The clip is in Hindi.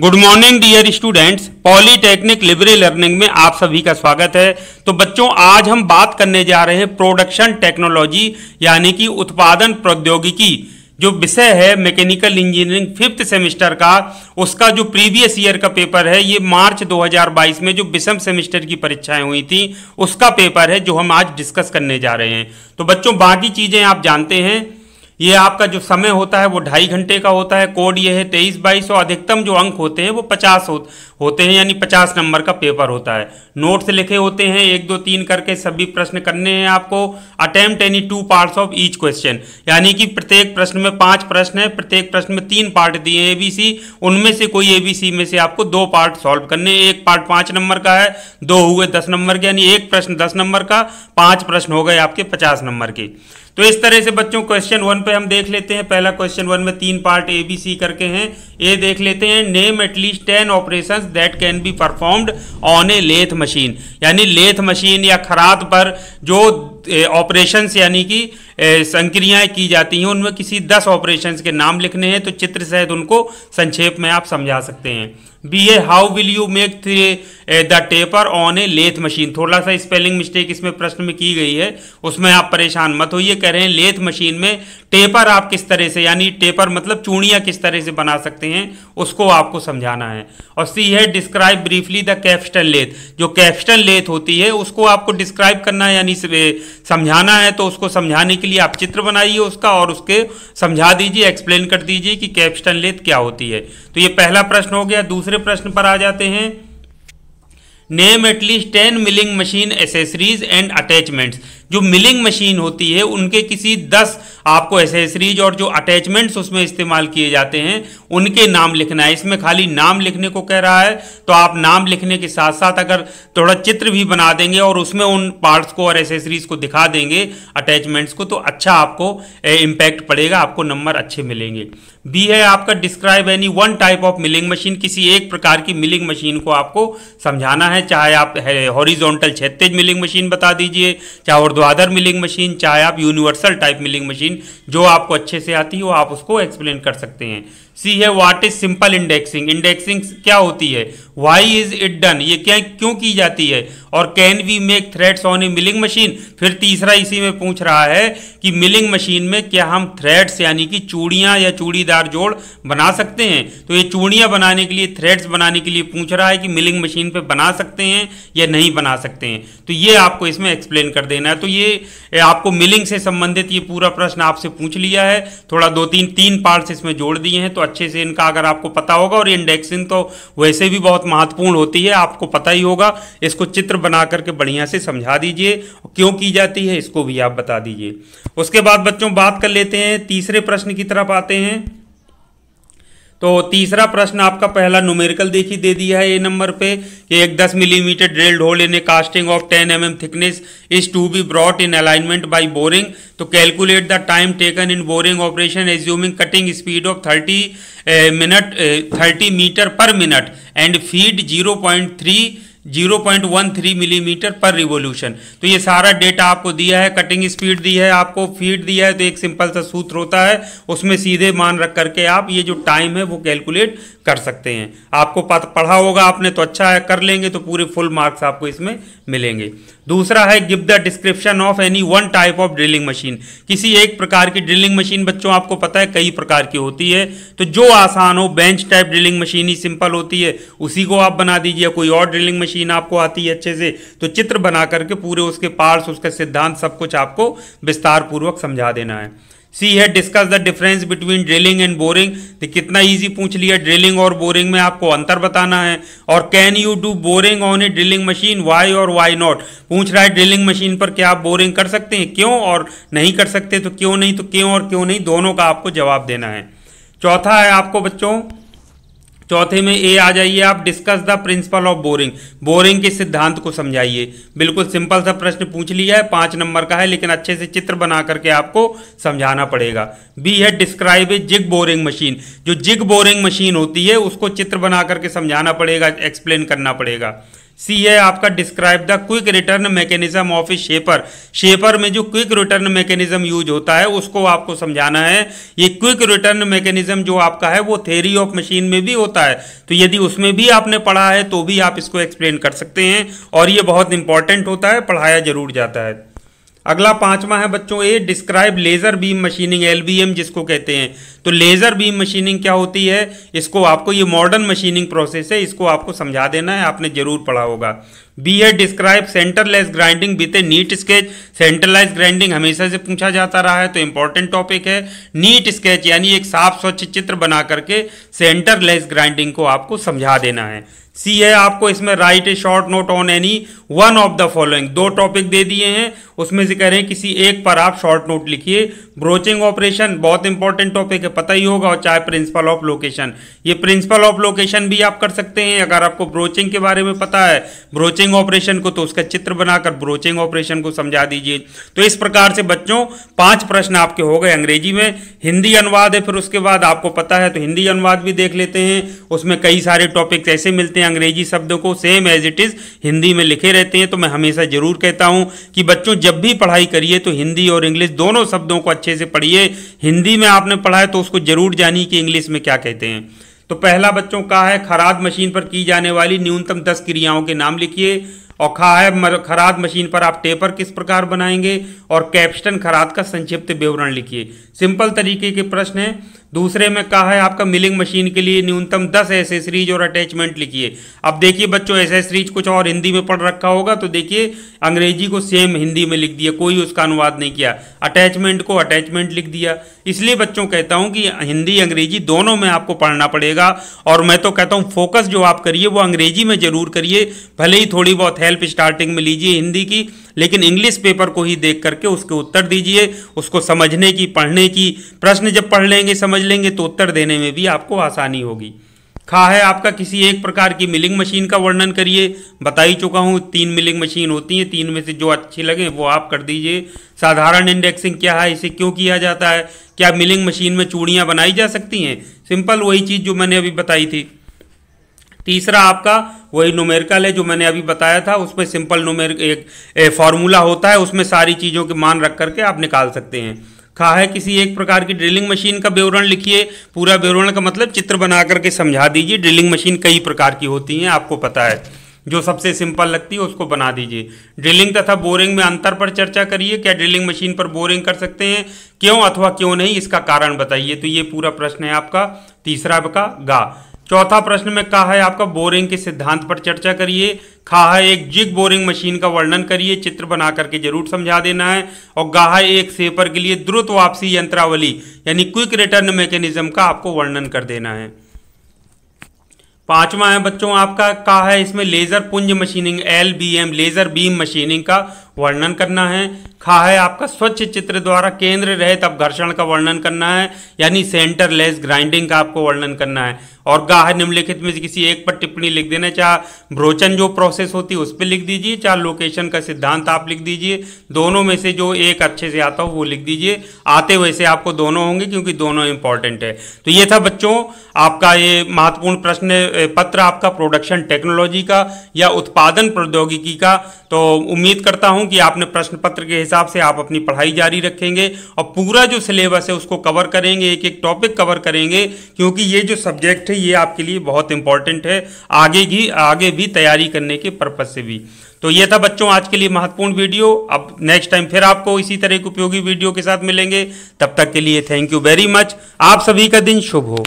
good morning dear students polytechnic libre learning में आप सभी का स्वागत है तो बच्चों आज हम बात करने जा रहे हैं प्रोडक्शन टेक्नोलॉजी यानी कि उत्पादन प्रौद्योगिकी जो विषय है मैकेनिकल इंजीनियरिंग फिफ्थ सेमेस्टर का उसका जो प्रीवियस ईयर का पेपर है ये मार्च 2022 में जो विषम सेमेस्टर की परीक्षाएं हुई थी उसका पेपर है जो हम आज डिस्कस करने जा रहे हैं तो बच्चों बाकी चीज़ें आप जानते हैं ये आपका जो समय होता है वो ढाई घंटे का होता है कोड ये है तेईस बाईस और अधिकतम जो अंक होते हैं वो पचास हो होते हैं यानी पचास नंबर का पेपर होता है नोट्स लिखे होते हैं एक दो तीन करके सभी प्रश्न करने हैं आपको attempt any two parts of each question यानी कि प्रत्येक प्रश्न में पांच प्रश्न है प्रत्येक प्रश्न में तीन पार्ट दिए हैं एबीसी उनमें से कोई एबीसी में से आपको दो पार्ट सॉल्व करने एक पार्ट पांच नंबर का है दो हुए दस नंबर के यानी एक प्रश्न दस नंबर का पांच प्रश्न हो गए आपके पचास नंबर के तो इस तरह से बच्चों क्वेश्चन वन पे हम देख लेते हैं पहला क्वेश्चन वन में तीन पार्ट ए बी सी करके हैं ये देख लेते हैं name at least ten operation that can be performed on a lathe machine यानी लेथ मशीन या खराद पर जो ऑपरेशन यानी कि संक्रियाएं की जाती हैं उनमें किसी दस ऑपरेशन के नाम लिखने हैं तो चित्र सहित उनको संक्षेप में आप समझा सकते हैं बी है how will you make the taper on a lathe machine थोड़ा सा स्पेलिंग मिस्टेक इसमें प्रश्न में की गई है उसमें आप परेशान मत होइए कह रहे हैं लेथ मशीन में टेपर आप किस तरह से यानी टेपर मतलब चूड़िया किस तरह से बना सकते हैं उसको आपको समझाना है और सी है describe briefly the capstan lathe जो कैप्स्टन लेथ होती है उसको आपको डिस्क्राइब करना है यानी eh, समझाना है तो उसको समझाने के लिए आप चित्र बनाइए उसका और उसके समझा दीजिए एक्सप्लेन कर दीजिए कि कैप्स्टन लेथ क्या होती है तो ये पहला प्रश्न हो गया दूसरे दूसरे प्रश्न पर आ जाते हैं name at least ten milling machine accessories and attachments जो मिलिंग मशीन होती है उनके किसी दस आपको एसेसरीज और जो अटैचमेंट्स उसमें इस्तेमाल किए जाते हैं उनके नाम लिखना है इसमें खाली नाम लिखने को कह रहा है तो आप नाम लिखने के साथ साथ अगर थोड़ा चित्र भी बना देंगे और उसमें उन पार्ट्स को और एसेसरीज को दिखा देंगे अटैचमेंट्स को तो अच्छा आपको इम्पैक्ट पड़ेगा आपको नंबर अच्छे मिलेंगे बी है आपका describe any one type of milling machine किसी एक प्रकार की मिलिंग मशीन को आपको समझाना है चाहे आप हॉरिजॉन्टल छत्तेज मिलिंग मशीन बता दीजिए चाहे और अदर मिलिंग मशीन चाहे आप यूनिवर्सल टाइप मिलिंग मशीन जो आपको अच्छे से आती हो आप उसको एक्सप्लेन कर सकते हैं सी है what is simple indexing indexing क्या होती है वाई इज इट डन ये क्या क्यों की जाती है और can we make threads on a milling machine फिर तीसरा इसी में पूछ रहा है कि मिलिंग मशीन में क्या हम थ्रेड्स यानी कि चूड़ियां या चूड़ीदार जोड़ बना सकते हैं तो ये चूड़ियां बनाने के लिए थ्रेड्स बनाने के लिए पूछ रहा है कि मिलिंग मशीन पर बना सकते हैं या नहीं बना सकते हैं तो ये आपको इसमें एक्सप्लेन कर देना है तो ये आपको मिलिंग से संबंधित ये पूरा प्रश्न आपसे पूछ लिया है थोड़ा दो तीन तीन पार्ट्स इसमें जोड़ दिए हैं तो अच्छे से इनका अगर आपको पता होगा और इंडेक्सिंग तो वैसे भी बहुत महत्वपूर्ण होती है आपको पता ही होगा इसको चित्र बना करके बढ़िया से समझा दीजिए क्यों की जाती है इसको भी आप बता दीजिए उसके बाद बच्चों बात कर लेते हैं तीसरे प्रश्न की तरफ आते हैं तो तीसरा प्रश्न आपका पहला न्यूमेरिकल देखिए दे दिया है ए नंबर पे कि एक 10 millimetre drilled hole in a casting of 10 M M thickness is to be brought in alignment by boring तो calculate the time taken in boring operation assuming cutting speed of 30 minute 30 metre पर मिनट एंड फीड 0.3 0.13 मिलीमीटर पर रिवोल्यूशन तो ये सारा डेटा आपको दिया है कटिंग स्पीड दी है आपको फीड दिया है तो एक सिंपल सा सूत्र होता है उसमें सीधे मान रख करके आप ये जो टाइम है वो कैलकुलेट कर सकते हैं आपको पढ़ा होगा आपने तो अच्छा है कर लेंगे तो पूरे फुल मार्क्स आपको इसमें मिलेंगे दूसरा है give the description of any one type of drilling machine किसी एक प्रकार की ड्रिलिंग मशीन बच्चों आपको पता है कई प्रकार की होती है तो जो आसान हो बेंच टाइप ड्रिलिंग मशीन ही सिंपल होती है उसी को आप बना दीजिए कोई और ड्रिलिंग मशीन मशीन आपको आती है अच्छे से तो चित्र बना करके पूरे उसके पार्ट्स उसके सिद्धांत सब कुछ आपको विस्तार पूर्वक समझा देना है सी है discuss the difference between drilling and boring कितना ईजी पूछ लिया ड्रिलिंग और बोरिंग में आपको अंतर बताना है और can you do boring on a drilling machine why और वाई नॉट पूछ रहा है ड्रिलिंग मशीन पर क्या आप बोरिंग कर सकते हैं क्यों और नहीं कर सकते तो क्यों नहीं तो क्यों और क्यों नहीं दोनों का आपको जवाब देना है चौथा है आपको बच्चों चौथे में ए आ जाइए आप discuss the principle of boring boring के सिद्धांत को समझाइए बिल्कुल सिंपल सा प्रश्न पूछ लिया है पांच नंबर का है लेकिन अच्छे से चित्र बना करके आपको समझाना पड़ेगा बी है describe a jig boring machine जो जिग बोरिंग मशीन होती है उसको चित्र बना करके समझाना पड़ेगा एक्सप्लेन करना पड़ेगा सी है आपका describe the quick return mechanism of a shaper shaper में जो क्विक रिटर्न मैकेनिज्म यूज होता है उसको आपको समझाना है ये क्विक रिटर्न मैकेनिज्म जो आपका है वो थेरी ऑफ मशीन में भी होता है तो यदि उसमें भी आपने पढ़ा है तो भी आप इसको एक्सप्लेन कर सकते हैं और ये बहुत इंपॉर्टेंट होता है पढ़ाया जरूर जाता है अगला पांचवा है बच्चों A describe laser beam machining LBM जिसको कहते हैं तो लेज़र बीम मशीनिंग क्या होती है इसको आपको ये मॉडर्न मशीनिंग प्रोसेस है इसको आपको समझा देना है आपने जरूर पढ़ा होगा बी है describe centreless grinding with neat sketch centralise grinding हमेशा से पूछा जाता रहा है तो इंपॉर्टेंट टॉपिक है नीट स्केच यानी एक साफ स्वच्छ चित्र बना करके सेंटरलेस ग्राइंडिंग को आपको समझा देना है सी है आपको इसमें write a short note on any one of the following दो टॉपिक दे दिए हैं उसमें से कह रहे हैं किसी एक पर आप शॉर्ट नोट लिखिए ब्रोचिंग ऑपरेशन बहुत इंपॉर्टेंट टॉपिक है पता ही होगा और चाहे प्रिंसिपल ऑफ लोकेशन ये प्रिंसिपल ऑफ लोकेशन भी आप कर सकते हैं अगर आपको ब्रोचिंग के बारे में पता है ब्रोचिंग ऑपरेशन को तो उसका चित्र बनाकर ब्रोचिंग ऑपरेशन को समझा दीजिए तो इस प्रकार से बच्चों पांच प्रश्न आपके हो गए अंग्रेजी में हिंदी अनुवाद है फिर उसके बाद आपको पता है तो हिंदी अनुवाद भी देख लेते हैं उसमें कई सारे टॉपिक ऐसे मिलते हैं अंग्रेजी शब्दों को same as it is Hindi में लिखे रहते हैं तो मैं हमेशा ज़रूर कहता हूँ कि बच्चों जब भी पढ़ाई करिए तो हिंदी और इंग्लिश दोनों शब्दों को अच्छे से पढ़िए हिंदी में आपने पढ़ा है तो उसको ज़रूर जानिए कि इंग्लिश में क्या कहते हैं तो पहला बच्चों का है खराद मशीन पर की जाने वाली न्यूनतम दस क्रियाओं के नाम लिखिए और खा है खराद मशीन पर आप टेपर किस प्रकार बनाएंगे और कैप्स्टन खराद का संक्षिप्त विवरण लिखिए सिंपल तरीके के प्रश्न हैं दूसरे में कहा है आपका मिलिंग मशीन के लिए न्यूनतम दस एसेसरीज और अटैचमेंट लिखिए अब देखिए बच्चों एसेसरीज कुछ और हिंदी में पढ़ रखा होगा तो देखिए अंग्रेजी को सेम हिंदी में लिख दिया कोई उसका अनुवाद नहीं किया अटैचमेंट को अटैचमेंट लिख दिया इसलिए बच्चों कहता हूँ कि हिंदी अंग्रेजी दोनों में आपको पढ़ना पड़ेगा और मैं तो कहता हूँ फोकस जो आप करिए वो अंग्रेजी में जरूर करिए भले ही थोड़ी बहुत हेल्प स्टार्टिंग में लीजिए हिंदी की लेकिन इंग्लिश पेपर को ही देख करके उसके उत्तर दीजिए उसको समझने की पढ़ने की प्रश्न जब पढ़ लेंगे समझ लेंगे तो उत्तर देने में भी आपको आसानी होगी खा है आपका किसी एक प्रकार की मिलिंग मशीन का वर्णन करिए बता ही चुका हूँ तीन मिलिंग मशीन होती हैं तीन में से जो अच्छी लगे वो आप कर दीजिए साधारण इंडेक्सिंग क्या है इसे क्यों किया जाता है क्या मिलिंग मशीन में चूड़ियाँ बनाई जा सकती हैं सिंपल वही चीज़ जो मैंने अभी बताई थी तीसरा आपका वही नोमेरिकल है जो मैंने अभी बताया था उसमें सिंपल नोमेर एक फार्मूला होता है उसमें सारी चीज़ों के मान रख करके आप निकाल सकते हैं कहा है किसी एक प्रकार की ड्रिलिंग मशीन का विवरण लिखिए पूरा विवरण का मतलब चित्र बना करके समझा दीजिए ड्रिलिंग मशीन कई प्रकार की होती हैं आपको पता है जो सबसे सिंपल लगती है उसको बना दीजिए ड्रिलिंग तथा बोरिंग में अंतर पर चर्चा करिए क्या ड्रिलिंग मशीन पर बोरिंग कर सकते हैं क्यों अथवा क्यों नहीं इसका कारण बताइए तो ये पूरा प्रश्न है आपका तीसरा का गा चौथा प्रश्न में कहा है आपका बोरिंग के सिद्धांत पर चर्चा करिए खा है एक जिग बोरिंग मशीन का वर्णन करिए चित्र बना करके जरूर समझा देना है और गाह है एक सेपर के लिए द्रुत वापसी यंत्रावली यानी क्विक रिटर्न मैकेनिज्म का आपको वर्णन कर देना है पांचवा है बच्चों आपका कहा है इसमें लेजर पुंज machining L B M laser beam machining का वर्णन करना है खा है आपका स्वच्छ चित्र द्वारा केंद्र रहित घर्षण का वर्णन करना है यानी सेंटर लेस ग्राइंडिंग का आपको वर्णन करना है और गा है निम्नलिखित में से किसी एक पर टिप्पणी लिख देना चाहे ब्रोचन जो प्रोसेस होती है उस पर लिख दीजिए चाहे लोकेशन का सिद्धांत आप लिख दीजिए दोनों में से जो एक अच्छे से आता हो वो लिख दीजिए आते वैसे आपको दोनों होंगे क्योंकि दोनों इंपॉर्टेंट है तो ये था बच्चों आपका ये महत्वपूर्ण प्रश्न पत्र आपका प्रोडक्शन टेक्नोलॉजी का या उत्पादन प्रौद्योगिकी का तो उम्मीद करता हूँ हूं कि आपने प्रश्न पत्र के हिसाब से आप अपनी पढ़ाई जारी रखेंगे और पूरा जो सिलेबस है उसको कवर करेंगे एक एक टॉपिक कवर करेंगे क्योंकि ये जो सब्जेक्ट है ये आपके लिए बहुत इंपॉर्टेंट है आगे भी आगे भी तैयारी करने के पर्पज से भी तो ये था बच्चों आज के लिए महत्वपूर्ण वीडियो अब नेक्स्ट टाइम फिर आपको इसी तरह की उपयोगी वीडियो के साथ मिलेंगे तब तक के लिए थैंक यू वेरी मच आप सभी का दिन शुभ हो